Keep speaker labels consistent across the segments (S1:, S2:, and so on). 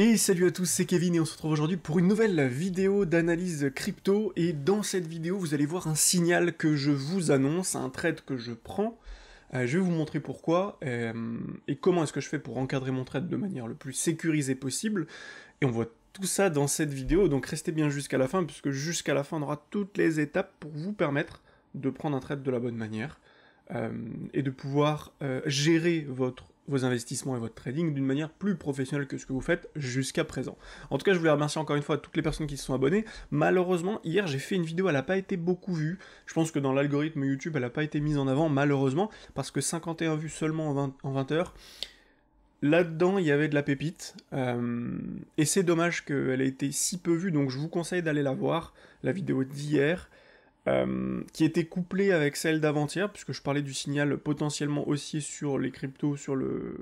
S1: Et salut à tous, c'est Kevin et on se retrouve aujourd'hui pour une nouvelle vidéo d'analyse crypto et dans cette vidéo vous allez voir un signal que je vous annonce, un trade que je prends, euh, je vais vous montrer pourquoi euh, et comment est-ce que je fais pour encadrer mon trade de manière le plus sécurisée possible et on voit tout ça dans cette vidéo donc restez bien jusqu'à la fin puisque jusqu'à la fin on aura toutes les étapes pour vous permettre de prendre un trade de la bonne manière euh, et de pouvoir gérer votre vos investissements et votre trading d'une manière plus professionnelle que ce que vous faites jusqu'à présent. En tout cas, je voulais remercier encore une fois toutes les personnes qui se sont abonnées. Malheureusement, hier j'ai fait une vidéo, elle n'a pas été beaucoup vue. Je pense que dans l'algorithme YouTube, elle n'a pas été mise en avant, malheureusement, parce que 51 vues seulement en 20, heures. Là-dedans, il y avait de la pépite, euh, et c'est dommage qu'elle ait été si peu vue, donc je vous conseille d'aller la voir, la vidéo d'hier. Euh, qui était couplée avec celle d'avant-hier, puisque je parlais du signal potentiellement haussier sur les cryptos, sur le,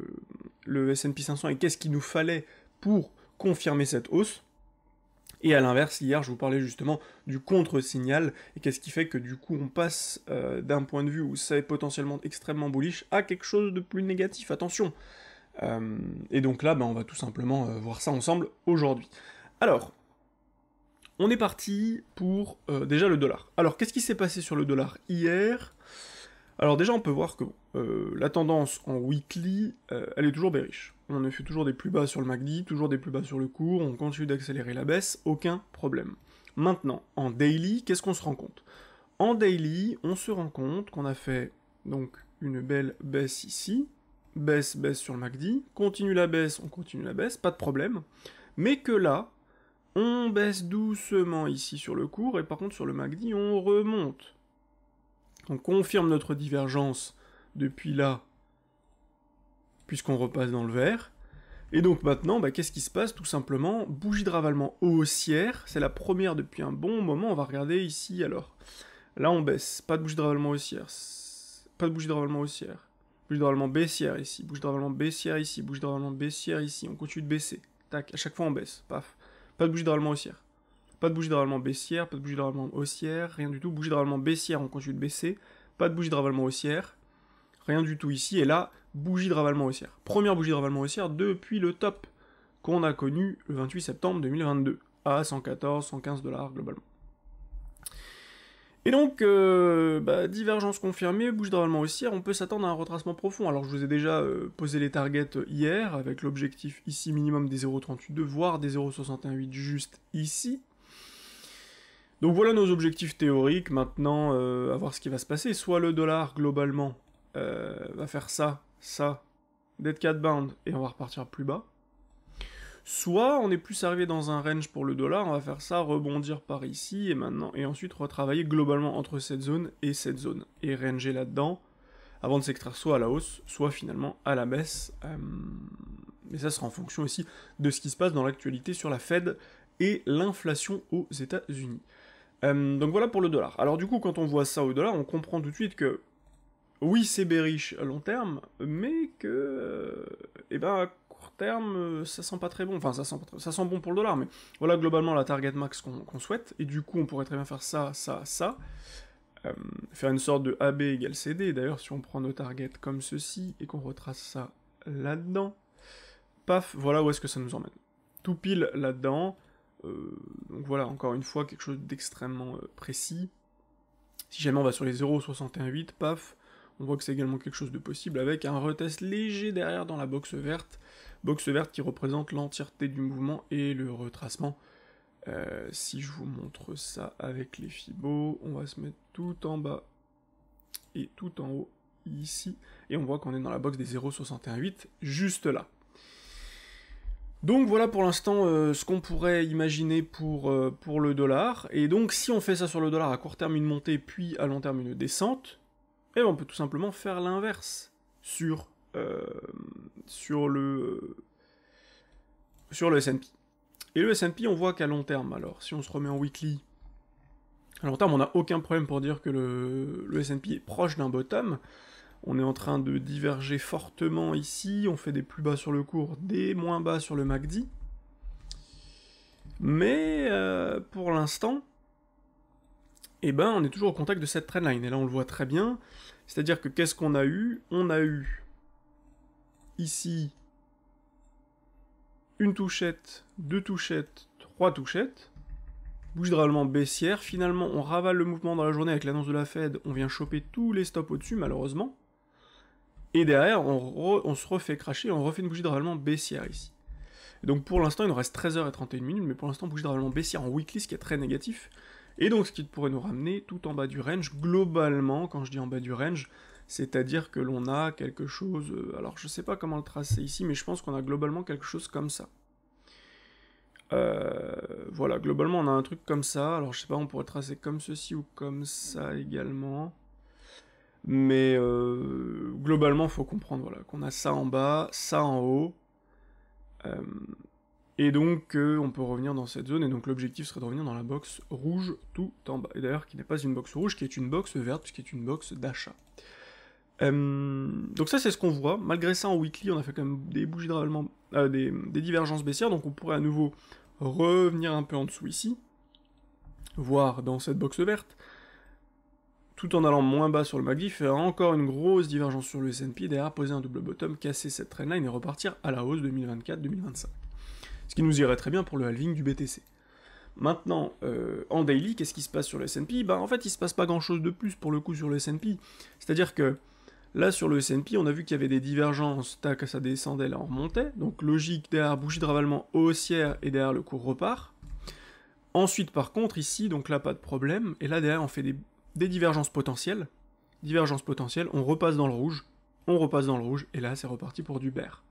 S1: le SP 500, et qu'est-ce qu'il nous fallait pour confirmer cette hausse. Et à l'inverse, hier, je vous parlais justement du contre-signal, et qu'est-ce qui fait que du coup, on passe euh, d'un point de vue où est potentiellement extrêmement bullish à quelque chose de plus négatif, attention. Euh, et donc là, ben, on va tout simplement voir ça ensemble aujourd'hui. Alors, on est parti pour euh, déjà le dollar. Alors qu'est-ce qui s'est passé sur le dollar hier Alors déjà on peut voir que euh, la tendance en weekly, euh, elle est toujours bearish. On a fait toujours des plus bas sur le MACD, toujours des plus bas sur le cours, on continue d'accélérer la baisse, aucun problème. Maintenant, en daily, qu'est-ce qu'on se rend compte En daily, on se rend compte qu'on a fait donc une belle baisse ici, baisse, baisse sur le MACD, continue la baisse, on continue la baisse, pas de problème, mais que là, on baisse doucement ici sur le cours, et par contre sur le MACD, on remonte. On confirme notre divergence depuis là, puisqu'on repasse dans le vert. Et donc maintenant, bah, qu'est-ce qui se passe Tout simplement, bougie de ravalement haussière, c'est la première depuis un bon moment, on va regarder ici alors. Là on baisse, pas de bougie de ravalement haussière, pas de bougie de ravalement haussière, bougie de ravalement baissière ici, bougie de ravalement baissière ici, bougie de ravalement baissière ici, on continue de baisser, tac, à chaque fois on baisse, paf. Pas de bougie de ravalement haussière. Pas de bougie de ravalement baissière, pas de bougie de ravalement haussière, rien du tout. Bougie de ravalement baissière, on continue de baisser. Pas de bougie de ravalement haussière. Rien du tout ici. Et là, bougie de ravalement haussière. Première bougie de ravalement haussière depuis le top qu'on a connu le 28 septembre 2022 à 114, 115 dollars globalement. Et donc, euh, bah, divergence confirmée, bouge normalement haussière, on peut s'attendre à un retracement profond. Alors je vous ai déjà euh, posé les targets hier, avec l'objectif ici minimum des 0,38,2, voire des 0,618 juste ici. Donc voilà nos objectifs théoriques, maintenant euh, à voir ce qui va se passer. Soit le dollar globalement va faire ça, ça, dead cat bound, et on va repartir plus bas. Soit on est plus arrivé dans un range pour le dollar, on va faire ça, rebondir par ici et maintenant, et ensuite retravailler globalement entre cette zone et cette zone, et ranger là-dedans, avant de s'extraire soit à la hausse, soit finalement à la baisse. Mais euh, ça sera en fonction aussi de ce qui se passe dans l'actualité sur la Fed et l'inflation aux États-Unis. Euh, donc voilà pour le dollar. Alors du coup, quand on voit ça au dollar, on comprend tout de suite que oui, c'est bearish à long terme, mais que, euh, eh ben, terme, euh, ça sent pas très bon. Enfin, ça sent, ça sent bon pour le dollar, mais voilà globalement la target max qu'on souhaite. Et du coup, on pourrait très bien faire ça, ça, ça. Euh, faire une sorte de AB égale CD. D'ailleurs, si on prend nos targets comme ceci et qu'on retrace ça là-dedans, paf, voilà où est-ce que ça nous emmène. Tout pile là-dedans. Euh, donc voilà, encore une fois, quelque chose d'extrêmement précis. Si jamais on va sur les 0,618, paf, on voit que c'est également quelque chose de possible avec un retest léger derrière dans la box verte. Box verte qui représente l'entièreté du mouvement et le retracement. Euh, si je vous montre ça avec les fibos, on va se mettre tout en bas et tout en haut ici. Et on voit qu'on est dans la box des 0,618, juste là. Donc voilà pour l'instant euh, ce qu'on pourrait imaginer pour, euh, pour le dollar. Et donc si on fait ça sur le dollar à court terme une montée puis à long terme une descente, et eh ben, on peut tout simplement faire l'inverse sur euh, sur le euh, sur le S&P. Et le S&P, on voit qu'à long terme, alors, si on se remet en weekly, à long terme, on n'a aucun problème pour dire que le, le S&P est proche d'un bottom. On est en train de diverger fortement ici, on fait des plus bas sur le cours, des moins bas sur le MACD. Mais euh, pour l'instant, eh ben, on est toujours au contact de cette trendline. Et là, on le voit très bien. C'est-à-dire que qu'est-ce qu'on a eu On a eu ici une touchette, deux touchettes, trois touchettes. Bougie réellement baissière. Finalement, on ravale le mouvement dans la journée avec l'annonce de la Fed. On vient choper tous les stops au-dessus, malheureusement. Et derrière, on, se refait cracher, on refait une bougie Réellement baissière ici. donc pour l'instant, il nous reste 13h 31 minutes, mais pour l'instant, bougie généralement baissière en weekly, ce qui est très négatif. Et donc ce qui pourrait nous ramener tout en bas du range, globalement, quand je dis en bas du range, c'est-à-dire que l'on a quelque chose, euh, alors je ne sais pas comment le tracer ici, mais je pense qu'on a globalement quelque chose comme ça. Euh, voilà, globalement on a un truc comme ça, alors je sais pas, on pourrait tracer comme ceci ou comme ça également. Mais euh, globalement, il faut comprendre voilà, qu'on a ça en bas, ça en haut. Et donc, euh, on peut revenir dans cette zone, et donc l'objectif serait de revenir dans la box rouge tout en bas. Et d'ailleurs, qui n'est pas une box rouge, qui est une box verte, puisqu'elle est une box d'achat. Euh, donc ça, c'est ce qu'on voit. Malgré ça, en weekly, on a fait quand même des bougies de euh, des, divergences baissières, donc on pourrait à nouveau revenir un peu en dessous ici, voir dans cette box verte, tout en allant moins bas sur le MACD, faire encore une grosse divergence sur le S&P, derrière poser un double bottom, casser cette trendline et repartir à la hausse 2024-2025 ce qui nous irait très bien pour le halving du BTC. Maintenant, euh, en daily, qu'est-ce qui se passe sur le S&P Bah ben, en fait, il se passe pas grand-chose de plus pour le coup sur le S&P. C'est-à-dire que là sur le S&P, on a vu qu'il y avait des divergences, tac, ça descendait, là on remontait. Donc logique, derrière bougie de ravalement haussière et derrière le cours repart. Ensuite, par contre, ici, donc là, pas de problème. Et là, derrière, on fait des, des divergences potentielles. Divergences potentielles, on repasse dans le rouge, on repasse dans le rouge, et là, c'est reparti pour du bear.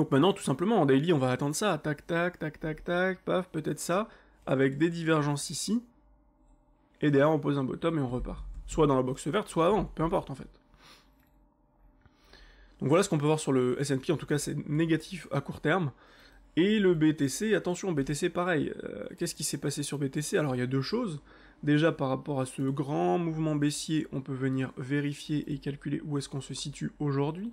S1: Donc maintenant, tout simplement, en daily, on va attendre ça. Tac, tac, tac, tac, tac, paf, peut-être ça, avec des divergences ici. Et derrière, on pose un bottom et on repart. Soit dans la box verte, soit avant, peu importe en fait. Donc voilà ce qu'on peut voir sur le S&P, en tout cas c'est négatif à court terme. Et le BTC, attention, BTC pareil, euh, qu'est-ce qui s'est passé sur BTC Alors il y a deux choses. Déjà par rapport à ce grand mouvement baissier, on peut venir vérifier et calculer où est-ce qu'on se situe aujourd'hui.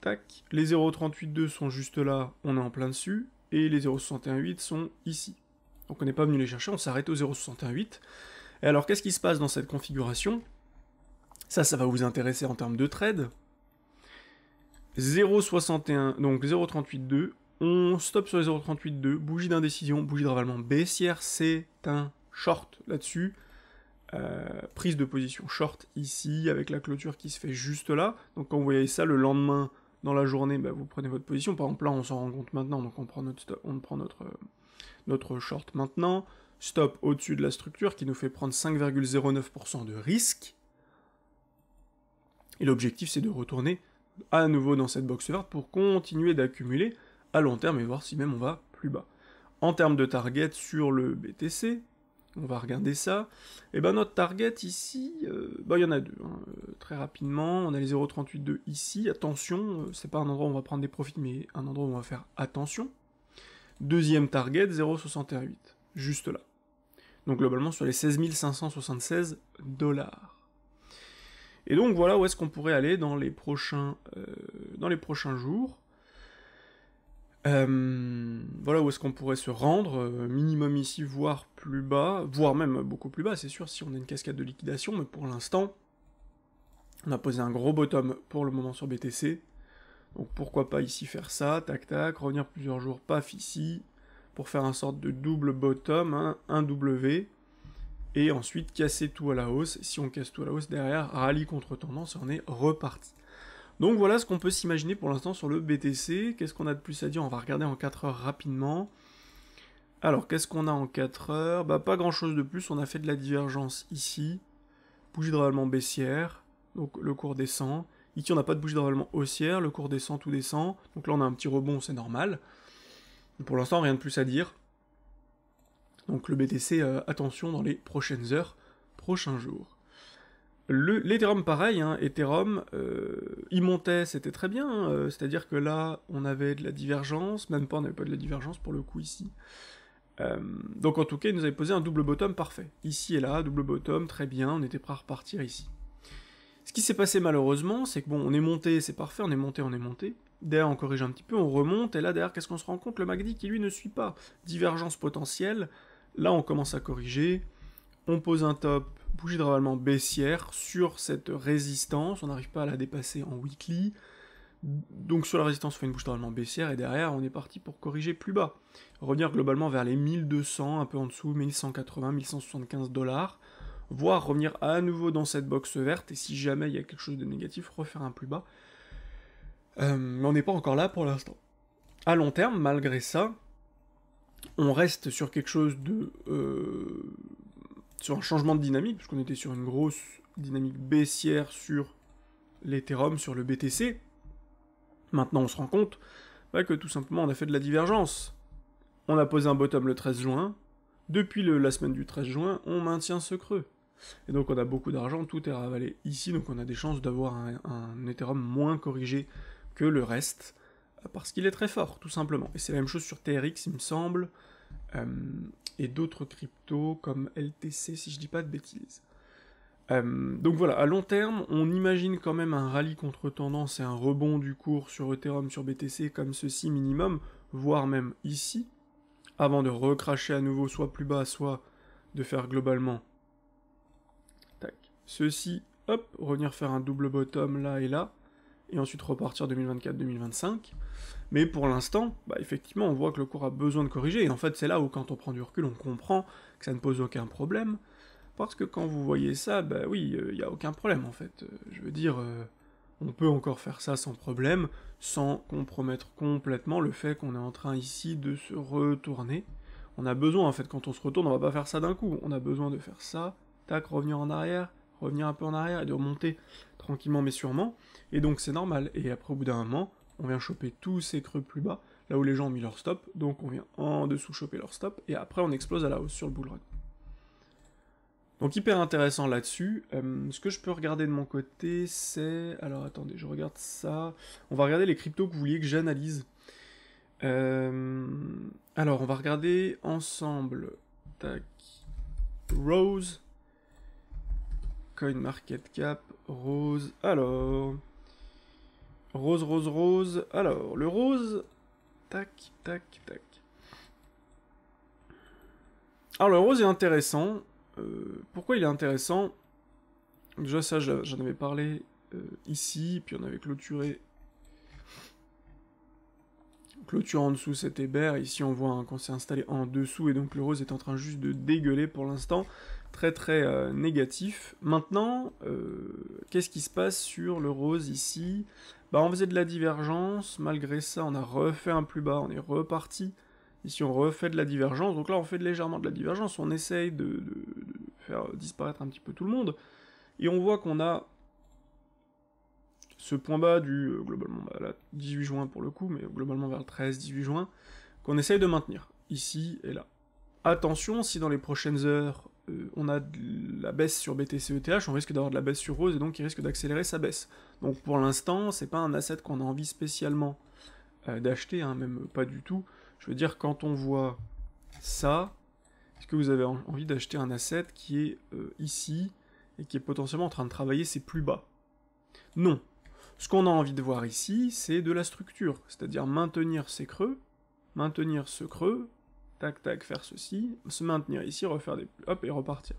S1: Tac. Les 0,38,2 sont juste là, on est en plein dessus, et les 0,618 sont ici. Donc on n'est pas venu les chercher, on s'arrête au 0,618. Et alors qu'est-ce qui se passe dans cette configuration Ça, ça va vous intéresser en termes de trade. 0,61, donc 0,38,2, on stop sur les 0,38,2, bougie d'indécision, bougie de ravalement baissière, c'est un short là-dessus. Euh, prise de position short ici, avec la clôture qui se fait juste là. Donc quand vous voyez ça, le lendemain, dans la journée, bah, vous prenez votre position. Par exemple, là, on s'en rend compte maintenant, donc on prend notre, on prend notre, euh, notre short maintenant. Stop au-dessus de la structure qui nous fait prendre 5,09% de risque. Et l'objectif, c'est de retourner à nouveau dans cette box verte pour continuer d'accumuler à long terme et voir si même on va plus bas. En termes de target sur le BTC, on va regarder ça. Et eh bien notre target ici, euh, bah, il y en a deux. Hein, euh, très rapidement, on a les 0,382 ici. Attention, euh, c'est pas un endroit où on va prendre des profits, mais un endroit où on va faire attention. Deuxième target, 0.618, juste là. Donc globalement sur les 16 576 dollars. Et donc voilà où est-ce qu'on pourrait aller dans les prochains, dans les prochains jours. Euh, voilà où est-ce qu'on pourrait se rendre, euh, minimum ici, voire plus bas, voire même beaucoup plus bas, c'est sûr, si on a une cascade de liquidation, mais pour l'instant, on a posé un gros bottom pour le moment sur BTC, donc pourquoi pas ici faire ça, tac tac, revenir plusieurs jours, paf ici, pour faire un sorte de double bottom, hein, un W, et ensuite casser tout à la hausse, si on casse tout à la hausse derrière, rallye contre tendance, on est reparti. Donc voilà ce qu'on peut s'imaginer pour l'instant sur le BTC. Qu'est-ce qu'on a de plus à dire On va regarder en 4 heures rapidement. Alors, qu'est-ce qu'on a en 4 heures Bah, pas grand-chose de plus. On a fait de la divergence ici. Bougie de ravalement baissière. Donc, le cours descend. Ici, on n'a pas de bougie de ravalement haussière. Le cours descend, tout descend. Donc là, on a un petit rebond, c'est normal. pour l'instant, rien de plus à dire. Donc, le BTC, euh, attention dans les prochaines heures, prochains jours. L'Ethereum, pareil, hein, Ethereum, euh, il montait, c'était très bien, hein, euh, c'est-à-dire que là, on avait de la divergence, même pas, on n'avait pas de la divergence pour le coup ici. Euh, donc en tout cas, il nous avait posé un double bottom parfait. Ici et là, double bottom, très bien, on était prêt à repartir ici. Ce qui s'est passé malheureusement, c'est que bon, on est monté, c'est parfait, on est monté, on est monté. Derrière, on corrige un petit peu, on remonte, et là, derrière, qu'est-ce qu'on se rend compte Le MACD qui, lui, ne suit pas. Divergence potentielle, là, on commence à corriger, on pose un top bougie ravalement baissière sur cette résistance, on n'arrive pas à la dépasser en weekly, donc sur la résistance on fait une bougie ravalement baissière et derrière on est parti pour corriger plus bas, revenir globalement vers les 1200, un peu en dessous, 1180, 1175 dollars, voire revenir à nouveau dans cette box verte et si jamais il y a quelque chose de négatif, refaire un plus bas. Euh, mais on n'est pas encore là pour l'instant. À long terme, malgré ça, on reste sur quelque chose de euh, sur un changement de dynamique, puisqu'on était sur une grosse dynamique baissière sur l'Ethereum, sur le BTC. Maintenant, on se rend compte que tout simplement, on a fait de la divergence. On a posé un bottom le 13 juin. Depuis la semaine du 13 juin, on maintient ce creux. Et donc, on a beaucoup d'argent, tout est ravalé ici, donc on a des chances d'avoir un, Ethereum moins corrigé que le reste, euh, parce qu'il est très fort, tout simplement. Et c'est la même chose sur TRX, il me semble. Euh, et d'autres cryptos comme LTC si je dis pas de bêtises. Euh, donc voilà, à long terme, on imagine quand même un rallye contre tendance et un rebond du cours sur Ethereum, sur BTC comme ceci minimum, voire même ici, avant de recracher à nouveau soit plus bas, soit de faire globalement. Tac. Ceci, hop, revenir faire un double bottom là et là et ensuite repartir 2024-2025. Mais pour l'instant, bah, effectivement, on voit que le cours a besoin de corriger, et en fait, c'est là où, quand on prend du recul, on comprend que ça ne pose aucun problème, parce que quand vous voyez ça, bah oui, il euh, y n'y a aucun problème, en fait. Euh, je veux dire, euh, on peut encore faire ça sans problème, sans compromettre complètement le fait qu'on est en train ici de se retourner. On a besoin, en fait, quand on se retourne, on va pas faire ça d'un coup, on a besoin de faire ça, tac, revenir en arrière, revenir un peu en arrière et de remonter tranquillement mais sûrement. Et donc c'est normal. Et après, au bout d'un moment, on vient choper tous ces creux plus bas, là où les gens ont mis leur stop. Donc on vient en dessous choper leur stop. Et après, on explose à la hausse sur le bull Donc hyper intéressant là-dessus. Euh, ce que je peux regarder de mon côté, c'est... Alors attendez, je regarde ça. On va regarder les cryptos que vous vouliez que j'analyse. Euh, alors on va regarder ensemble. Tac. Rose. Coin Market Cap, rose. Alors. Rose, rose, rose. Alors, le rose. Tac, tac, tac. Alors, le rose est intéressant. Euh, pourquoi il est intéressant Déjà, ça, j'en avais parlé euh, ici, puis on avait clôturé. Clôture en dessous cet hébert. Ici, on voit qu'on s'est installé en dessous, et donc le rose est en train juste de dégueuler pour l'instant très très euh, négatif. Maintenant, euh, qu'est-ce qui se passe sur le rose ici Bah on faisait de la divergence, malgré ça on a refait un plus bas, on est reparti. Ici on refait de la divergence, donc là on fait légèrement de la divergence, on essaye de, faire disparaître un petit peu tout le monde, et on voit qu'on a ce point bas du, euh, globalement, bah, 18 juin pour le coup, mais globalement vers le 13-18 juin, qu'on essaye de maintenir, ici et là. Attention, si dans les prochaines heures, euh, on a de la baisse sur BTCETH, on risque d'avoir de la baisse sur Rose, et donc il risque d'accélérer sa baisse. Donc pour l'instant, c'est pas un asset qu'on a envie spécialement euh, d'acheter, hein, même pas du tout. Je veux dire, quand on voit ça, est-ce que vous avez envie d'acheter un asset qui est euh, ici, et qui est potentiellement en train de travailler ses plus bas Non. Ce qu'on a envie de voir ici, c'est de la structure, c'est-à-dire maintenir ses creux, maintenir ce creux, tac, tac, faire ceci, se maintenir ici, refaire des... hop, et repartir.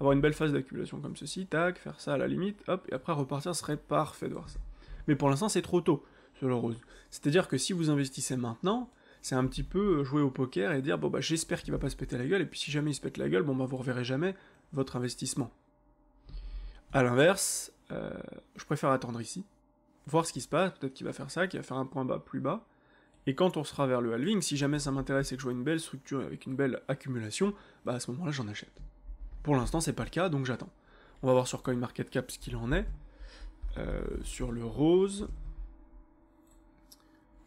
S1: Avoir une belle phase d'accumulation comme ceci, tac, faire ça à la limite, hop, et après repartir serait parfait de voir ça. Mais pour l'instant, c'est trop tôt, sur le rose. C'est-à-dire que si vous investissez maintenant, c'est un petit peu euh, jouer au poker et dire, bon bah j'espère qu'il va pas se péter la gueule, et puis si jamais il se pète la gueule, bon bah vous reverrez jamais votre investissement. A l'inverse, euh, je préfère attendre ici, voir ce qui se passe, peut-être qu'il va faire ça, qu'il va faire un point bas plus bas, et quand on sera vers le halving, si jamais ça m'intéresse et que je vois une belle structure avec une belle accumulation, bah à ce moment-là j'en achète. Pour l'instant c'est pas le cas, donc j'attends. On va voir sur CoinMarketCap ce qu'il en est. Euh, sur le rose.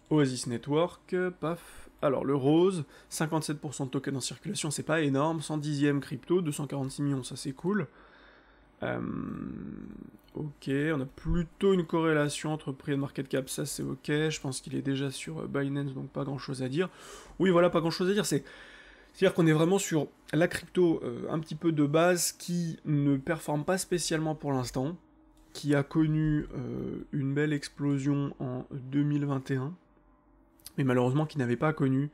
S1: Oasis Network, paf. Alors le rose, 57% de tokens en circulation, c'est pas énorme. 110e crypto, 246 millions, ça c'est cool. Euh, ok, on a plutôt une corrélation entre prix et market cap, ça c'est ok. Je pense qu'il est déjà sur euh, Binance, donc pas grand chose à dire. Oui, voilà, pas grand chose à dire. C'est à dire qu'on est vraiment sur la crypto euh, un petit peu de base qui ne performe pas spécialement pour l'instant, qui a connu une belle explosion en 2021, mais malheureusement qui n'avait pas connu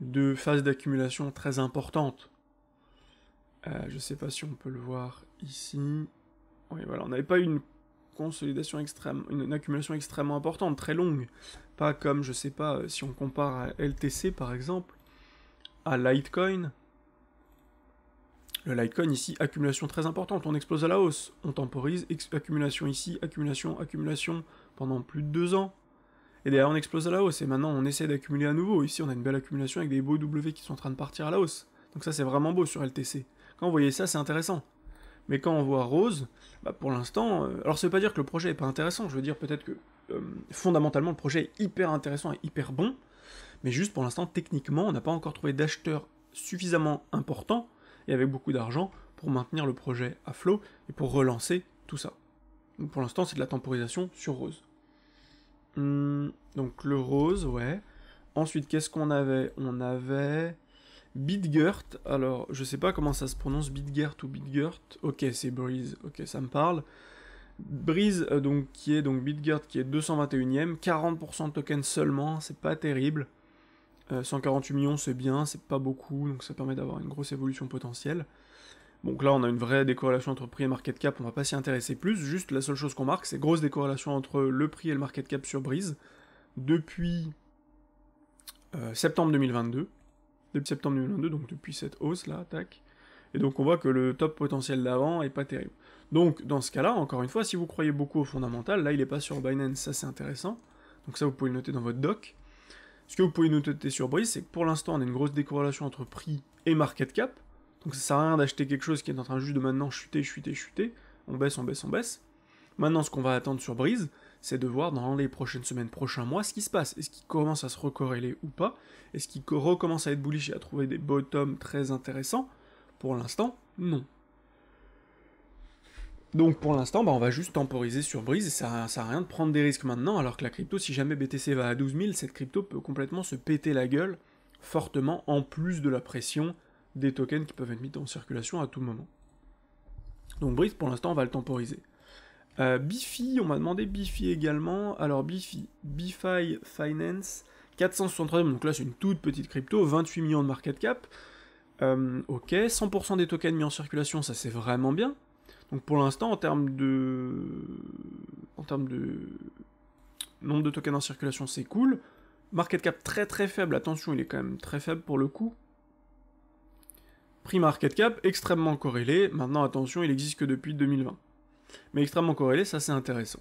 S1: de phase d'accumulation très importante. Euh, je sais pas si on peut le voir ici. Oui, voilà, on n'avait pas une consolidation extrême, une, accumulation extrêmement importante, très longue. Pas comme, je sais pas, euh, si on compare à LTC par exemple, à Litecoin. Le Litecoin ici, accumulation très importante, on explose à la hausse, on temporise, accumulation ici, accumulation, accumulation, pendant plus de deux ans. Et derrière on explose à la hausse, et maintenant on essaie d'accumuler à nouveau. Ici on a une belle accumulation avec des beaux W qui sont en train de partir à la hausse. Donc ça c'est vraiment beau sur LTC. Quand vous voyez ça, c'est intéressant. Mais quand on voit Rose, bah, pour l'instant, euh, alors ça veut pas dire que le projet est pas intéressant, je veux dire peut-être que euh, fondamentalement le projet est hyper intéressant et hyper bon, mais juste pour l'instant techniquement on n'a pas encore trouvé d'acheteur suffisamment important et avec beaucoup d'argent pour maintenir le projet à flot et pour relancer tout ça. Donc pour l'instant c'est de la temporisation sur Rose. Hum, donc le Rose, ouais. Ensuite qu'est-ce qu'on avait On avait Bitgert, alors je sais pas comment ça se prononce, Bitgert ou Bitgert, ok c'est Breeze, ok ça me parle. Breeze, euh, donc, qui est donc Bitgert, qui est 221ème, 40% de tokens seulement, c'est pas terrible. 148 euh, millions c'est bien, c'est pas beaucoup, donc ça permet d'avoir une grosse évolution potentielle. Donc là on a une vraie décorrélation entre prix et market cap, on va pas s'y intéresser plus, juste la seule chose qu'on marque c'est grosse décorrélation entre le prix et le market cap sur Breeze. Depuis euh, septembre 2022, depuis septembre 2022, donc depuis cette hausse là, tac. Et donc on voit que le top potentiel d'avant est pas terrible. Donc dans ce cas-là, encore une fois, si vous croyez beaucoup au fondamental, là il n'est pas sur Binance, ça c'est intéressant. Donc ça vous pouvez le noter dans votre doc. Ce que vous pouvez noter sur Breeze, c'est que pour l'instant on a une grosse décorrelation entre prix et market cap. Donc ça sert à rien d'acheter quelque chose qui est en train juste de maintenant chuter, chuter, chuter. On baisse, on baisse, on baisse. Maintenant ce qu'on va attendre sur Breeze, c'est de voir dans les prochaines semaines, prochains mois, ce qui se passe. Est-ce qu'il commence à se recorréler ou pas Est-ce qu'il recommence à être bullish et à trouver des bottoms très intéressants Pour l'instant, non. Donc pour l'instant, bah, on va juste temporiser sur Brise, et ça, sert à rien de prendre des risques maintenant, alors que la crypto, si jamais BTC va à 12 000, cette crypto peut complètement se péter la gueule fortement, en plus de la pression des tokens qui peuvent être mis en circulation à tout moment. Donc Breeze, pour l'instant, on va le temporiser. Euh, Bifi, on m'a demandé Bifi également. Alors Bifi, Bifi Finance, 463 donc là c'est une toute petite crypto, 28 millions de market cap. Euh, ok, 100% des tokens mis en circulation, ça c'est vraiment bien. Donc pour l'instant, en termes de... En termes de... Nombre de tokens en circulation, c'est cool. Market cap très très faible, attention, il est quand même très faible pour le coup. Prix market cap extrêmement corrélé, maintenant attention, il existe que depuis 2020 mais extrêmement corrélé, ça c'est intéressant.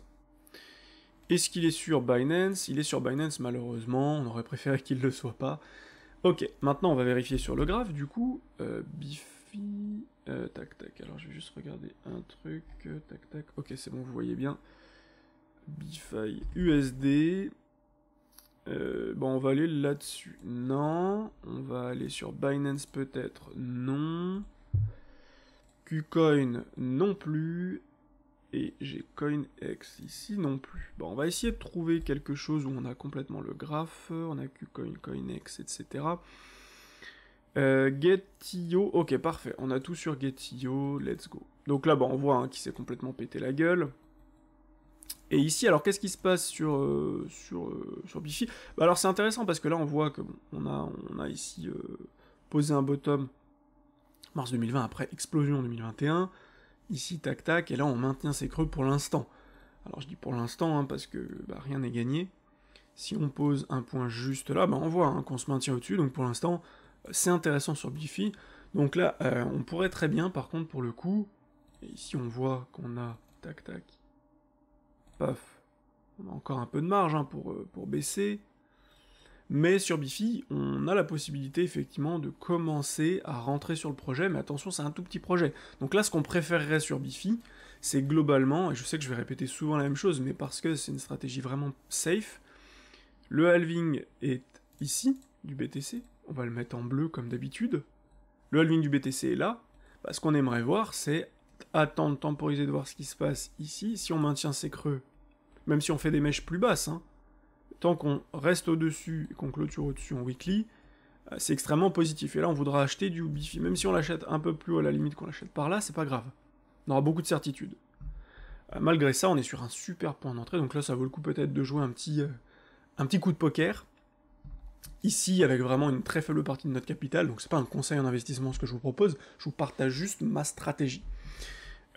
S1: Est-ce qu'il est sur Binance Il est sur Binance malheureusement, on aurait préféré qu'il ne le soit pas. Ok, maintenant on va vérifier sur le graphe, du coup, euh, Bifi... Euh, tac tac, alors je vais juste regarder un truc, euh, tac tac, ok c'est bon, vous voyez bien. Bifi USD... bon, on va aller là-dessus. Non. On va aller sur Binance peut-être. Non. KuCoin, non plus et j'ai CoinX ici non plus. Bon, on va essayer de trouver quelque chose où on a complètement le graphe, on a Qcoin, CoinX, etc. Euh, Getio, ok parfait, on a tout sur Getio, let's go. Donc là, on voit hein, qu'il qui s'est complètement pété la gueule. Et ici, alors qu'est-ce qui se passe sur, euh, sur, euh, sur Bifi bah, Alors c'est intéressant parce que là, on voit que on, a, on a ici euh, posé un bottom mars 2020 après explosion 2021 ici tac tac, et là on maintient ses creux pour l'instant. Alors je dis pour l'instant hein, parce que bah, rien n'est gagné. Si on pose un point juste là, bah, on voit hein, qu'on se maintient au-dessus, donc pour l'instant c'est intéressant sur Bifi. Donc là euh, on pourrait très bien par contre pour le coup, et ici on voit qu'on a tac tac, paf, on a encore un peu de marge hein, pour, euh, pour baisser, mais sur Bifi, on a la possibilité effectivement de commencer à rentrer sur le projet, mais attention, c'est un tout petit projet. Donc là, ce qu'on préférerait sur Bifi, c'est globalement, et je sais que je vais répéter souvent la même chose, mais parce que c'est une stratégie vraiment safe, le halving est ici, du BTC, on va le mettre en bleu comme d'habitude. Le halving du BTC est là, Parce bah, ce qu'on aimerait voir, c'est attendre, temporiser de voir ce qui se passe ici, si on maintient ces creux, même si on fait des mèches plus basses, hein, tant qu'on reste au-dessus et qu'on clôture au-dessus en weekly, euh, c'est extrêmement positif. Et là, on voudra acheter du Bifi. Même si on l'achète un peu plus haut, à la limite qu'on l'achète par là, c'est pas grave. On aura beaucoup de certitude. Euh, malgré ça, on est sur un super point d'entrée. Donc là, ça vaut le coup peut-être de jouer un petit, euh, un petit coup de poker. Ici, avec vraiment une très faible partie de notre capital. Donc c'est pas un conseil en investissement ce que je vous propose. Je vous partage juste ma stratégie.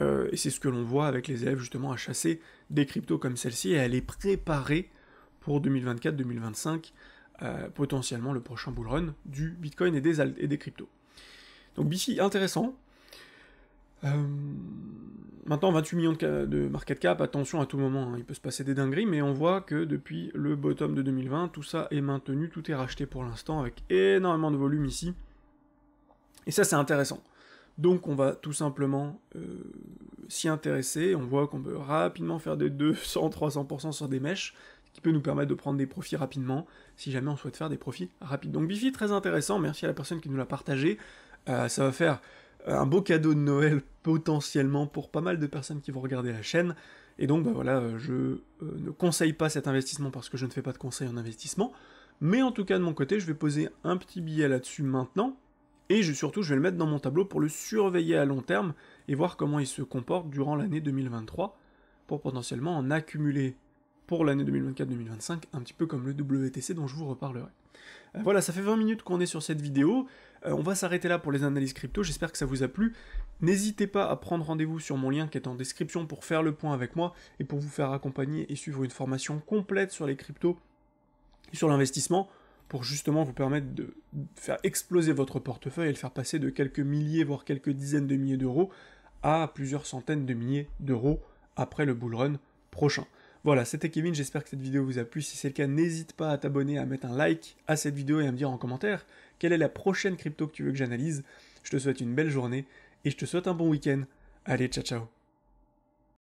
S1: et c'est ce que l'on voit avec les élèves justement à chasser des cryptos comme celle-ci et à les préparer pour 2024-2025, euh, potentiellement le prochain bull run du Bitcoin et des, et des cryptos. Donc BC, intéressant. Euh, maintenant, 28 millions de, de, market cap, attention à tout moment, hein, il peut se passer des dingueries, mais on voit que depuis le bottom de 2020, tout ça est maintenu, tout est racheté pour l'instant, avec énormément de volume ici. Et ça, c'est intéressant. Donc on va tout simplement euh, s'y intéresser, on voit qu'on peut rapidement faire des 200-300% sur des mèches, peut nous permettre de prendre des profits rapidement, si jamais on souhaite faire des profits rapides. Donc Bifi, très intéressant, merci à la personne qui nous l'a partagé, euh, ça va faire euh, un beau cadeau de Noël potentiellement pour pas mal de personnes qui vont regarder la chaîne, et donc bah, voilà, je euh, ne conseille pas cet investissement parce que je ne fais pas de conseil en investissement, mais en tout cas de mon côté, je vais poser un petit billet là-dessus maintenant, et je, surtout je vais le mettre dans mon tableau pour le surveiller à long terme et voir comment il se comporte durant l'année 2023 pour potentiellement en accumuler pour l'année 2024-2025, un petit peu comme le WTC dont je vous reparlerai. Euh, voilà, ça fait 20 minutes qu'on est sur cette vidéo. Euh, on va s'arrêter là pour les analyses crypto, j'espère que ça vous a plu. N'hésitez pas à prendre rendez-vous sur mon lien qui est en description pour faire le point avec moi et pour vous faire accompagner et suivre une formation complète sur les cryptos et sur l'investissement pour justement vous permettre de faire exploser votre portefeuille et le faire passer de quelques milliers, voire quelques dizaines de milliers d'euros à plusieurs centaines de milliers d'euros après le bull run prochain. Voilà, c'était Kevin, j'espère que cette vidéo vous a plu. Si c'est le cas, n'hésite pas à t'abonner, à mettre un like à cette vidéo et à me dire en commentaire quelle est la prochaine crypto que tu veux que j'analyse. Je te souhaite une belle journée et je te souhaite un bon week-end. Allez, ciao ciao